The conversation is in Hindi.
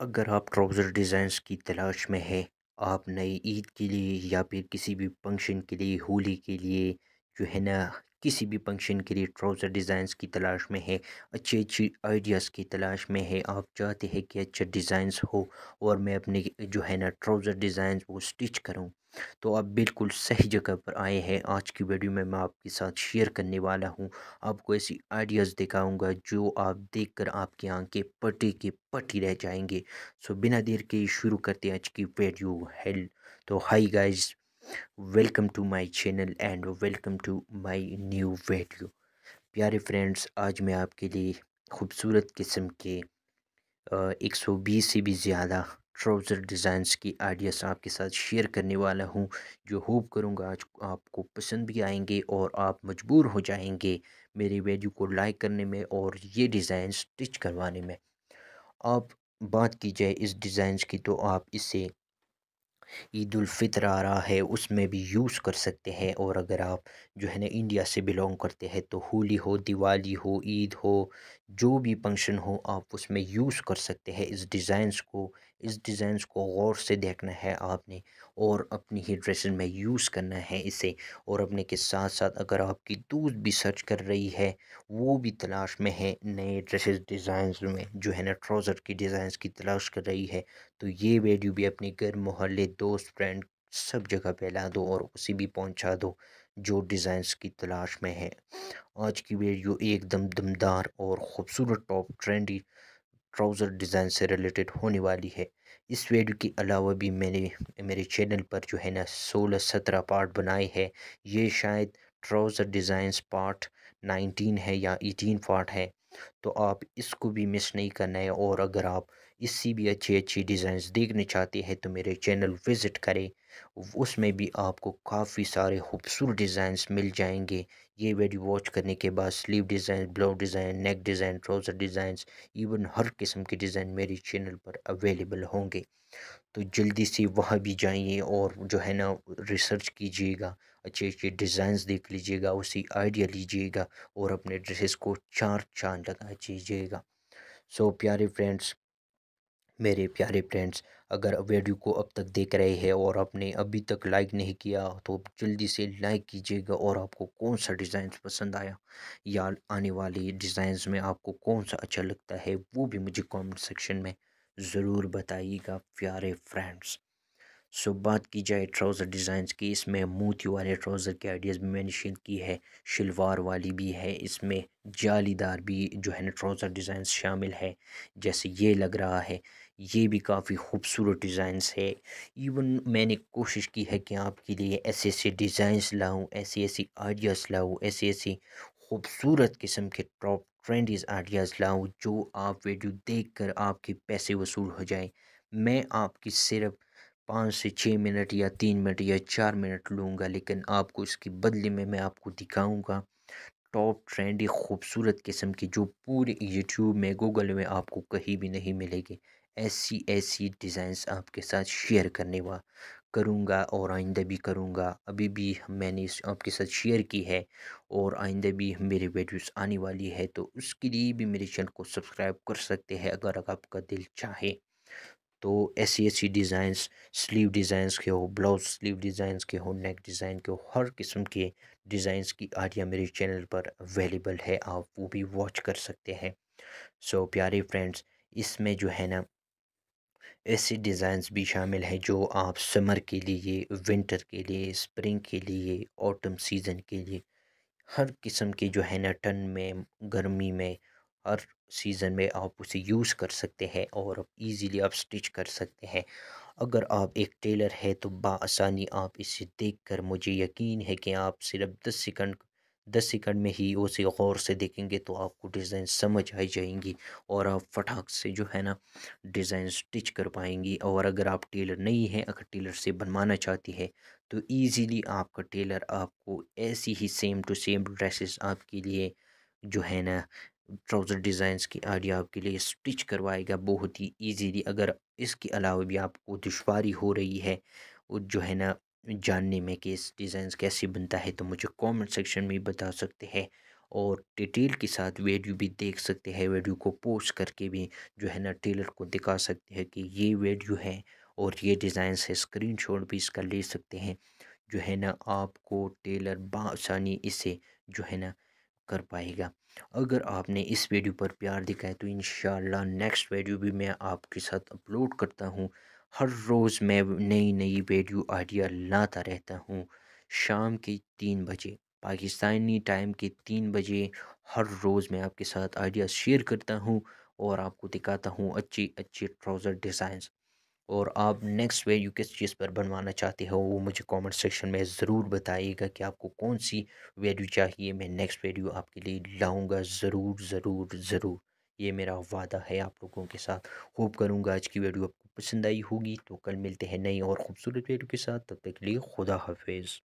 अगर आप ट्राउज़र डिज़ाइंस की तलाश में हैं आप नई ईद के लिए या फिर किसी भी फंक्शन के लिए होली के लिए जो है ना किसी भी फंक्शन के लिए ट्राउज़र डिज़ाइंस की तलाश में है अच्छी अच्छी आइडियाज़ की तलाश में है आप चाहते हैं कि अच्छे डिज़ाइंस हो और मैं अपने जो है ना ट्राउज़र डिज़ाइंस वो स्टिच करूँ तो आप बिल्कुल सही जगह पर आए हैं आज की वीडियो में मैं आपके साथ शेयर करने वाला हूँ आपको ऐसी आइडियाज़ दिखाऊंगा जो आप देखकर आपकी आंखें पटे के पटी रह जाएंगे सो बिना देर के शुरू करते हैं आज की वीडियो हेल तो hi guys welcome to my channel and welcome to my new video प्यारे फ्रेंड्स आज मैं आपके लिए खूबसूरत किस्म के एक सौ बीस से भी ज़्यादा ट्राउज़र डिज़ाइंस की आइडियाज़ आपके साथ शेयर करने वाला हूं जो होप करूंगा आज आपको पसंद भी आएंगे और आप मजबूर हो जाएंगे मेरी वीडियो को लाइक करने में और ये डिज़ाइन स्टिच करवाने में आप बात की जाए इस डिज़ाइन की तो आप इसे ईदालफ़ितर आ रहा है उसमें भी यूज़ कर सकते हैं और अगर आप जो है ना इंडिया से बिलोंग करते हैं तो होली हो दिवाली हो ईद हो जो भी फंक्शन हो आप उसमें यूज़ कर सकते हैं इस डिज़ाइंस को इस डिज़ाइंस को गौर से देखना है आपने और अपनी ही ड्रेसिंग में यूज़ करना है इसे और अपने के साथ साथ अगर आपकी दूध भी सर्च कर रही है वो भी तलाश में है नए ड्रेसेस डिज़ाइंस में जो है ना ट्राउज़र की डिज़ाइंस की तलाश कर रही है तो ये वीडियो भी अपने घर मोहल्ले दोस्त फ्रेंड सब जगह फैला दो और उसे भी पहुँचा दो जो डिज़ाइंस की तलाश में है आज की वीडियो एकदम दमदार और ख़ूबसूरत टॉप ट्रेंडी ट्राउज़र डिज़ाइन से रिलेटेड होने वाली है इस वीडियो के अलावा भी मैंने मेरे चैनल पर जो है ना सोलह सत्रह पार्ट बनाए हैं ये शायद ट्राउज़र डिज़ाइंस पार्ट नाइनटीन है या एटीन पार्ट है तो आप इसको भी मिस नहीं करना है और अगर आप इससे भी अच्छी अच्छी डिज़ाइंस देखने चाहते हैं तो मेरे चैनल विज़िट करें उसमें भी आपको काफ़ी सारे खूबसूरत डिज़ाइंस मिल जाएंगे ये वीडियो वॉच करने के बाद sleeve design blouse design neck design trouser designs even हर किस्म के डिज़ाइन मेरे चैनल पर अवेलेबल होंगे तो जल्दी से वहाँ भी जाइए और जो है ना रिसर्च कीजिएगा अच्छे अच्छे डिजाइन देख लीजिएगा उसी आइडिया लीजिएगा और अपने ड्रेसेस को चार चांद लगा दीजिएगा सो so, प्यारे फ्रेंड्स मेरे प्यारे फ्रेंड्स अगर वीडियो को अब तक देख रहे हैं और आपने अभी तक लाइक नहीं किया तो जल्दी से लाइक कीजिएगा और आपको कौन सा डिज़ाइन पसंद आया या आने वाले डिज़ाइंस में आपको कौन सा अच्छा लगता है वो भी मुझे कमेंट सेक्शन में ज़रूर बताइएगा प्यारे फ्रेंड्स सो बात की जाए ट्राउज़र डिज़ाइंस की इसमें मोती वाले ट्राउज़र के आइडियाज़ भी मैंने शेयर की है शलवार वाली भी है इसमें जालीदार भी जो है ना ट्राउज़र डिज़ाइन शामिल है जैसे ये लग रहा है ये भी काफ़ी खूबसूरत डिज़ाइंस है इवन मैंने कोशिश की है कि आपके लिए ऐसे ऐसे डिज़ाइंस लाऊँ ऐसी ऐसी आइडियाज़ लाऊँ ऐसी ऐसी खूबसूरत किस्म के टॉप ट्रेंडीज आइडियाज़ लाऊँ जो आप वीडियो देखकर आपके पैसे वसूल हो जाए मैं आपकी सिर्फ़ पाँच से छः मिनट या तीन मिनट या चार मिनट लूँगा लेकिन आपको इसके बदले में मैं आपको दिखाऊँगा टॉप ट्रेंडी खूबसूरत किस्म की जो पूरे यूट्यूब में गूगल में आपको कहीं भी नहीं मिलेगी ऐसी ऐसी डिज़ाइंस आपके साथ शेयर करने वा करूँगा और आइंदा भी करूँगा अभी भी मैंने इस आपके साथ शेयर की है और आइंदा भी मेरे वीडियोस आने वाली है तो उसके लिए भी मेरे चैनल को सब्सक्राइब कर सकते हैं अगर आपका दिल चाहे तो ऐसी ऐसी डिज़ाइंस स्लीव डिज़ाइंस के हो ब्लाउज स्लीव डिज़ाइंस के हो नेक डिज़ाइन के हो हर किस्म के डिज़ाइंस की आइडिया मेरे चैनल पर अवेलेबल है आप वो भी वॉच कर सकते हैं सो so, प्यारे फ्रेंड्स इसमें जो है ना ऐसे डिज़ाइंस भी शामिल हैं जो आप समर के लिए विंटर के लिए स्प्रिंग के लिए ऑटम सीज़न के लिए हर किस्म के जो है ना टन में गर्मी में हर सीज़न में आप उसे यूज़ कर सकते हैं और आप इजीली आप स्टिच कर सकते हैं अगर आप एक टेलर है तो बासानी आप इसे देखकर मुझे यकीन है कि आप सिर्फ दस सेकंड दस सेकंड में ही उसे गौर से देखेंगे तो आपको डिज़ाइन समझ आ जाएंगी और आप फटाक से जो है ना डिज़ाइन स्टिच कर पाएंगी और अगर आप टेलर नहीं हैं अगर टेलर से बनवाना चाहती है तो ईज़िली आपका टेलर आपको ऐसी ही सेम टू सेम ड्रेसेस आपके लिए जो है ना ट्राउज़र डिज़ाइंस की आइडिया आपके लिए स्टिच करवाएगा बहुत ही ईजीली अगर इसके अलावा भी आपको दुशारी हो रही है और जो है ना जानने में कि इस डिज़ाइंस कैसे बनता है तो मुझे कमेंट सेक्शन में बता सकते हैं और डिटेल के साथ वीडियो भी देख सकते हैं वीडियो को पोस्ट करके भी जो है ना टेलर को दिखा सकते हैं कि ये वीडियो है और ये डिज़ाइंस है स्क्रीन भी इसका ले सकते हैं जो है ना आपको टेलर बासानी इसे जो है ना कर पाएगा अगर आपने इस वीडियो पर प्यार दिखाया तो इन नेक्स्ट वीडियो भी मैं आपके साथ अपलोड करता हूँ हर रोज़ मैं नई नई वीडियो आइडिया लाता रहता हूँ शाम के तीन बजे पाकिस्तानी टाइम के तीन बजे हर रोज़ मैं आपके साथ आइडिया शेयर करता हूँ और आपको दिखाता हूँ अच्छी अच्छी ट्राउज़र डिज़ाइंस और आप नेक्स्ट वे यू किस चीज़ पर बनवाना चाहते हो वो मुझे कमेंट सेक्शन में ज़रूर बताइएगा कि आपको कौन सी वीडियो चाहिए मैं नेक्स्ट वीडियो आपके लिए लाऊंगा ज़रूर ज़रूर ज़रूर ये मेरा वादा है आप लोगों के साथ होप करूँगा आज की वीडियो आपको पसंद आई होगी तो कल मिलते हैं नई और ख़ूबसूरत वीडियो के साथ तब तक के लिए खुदा हाफिज़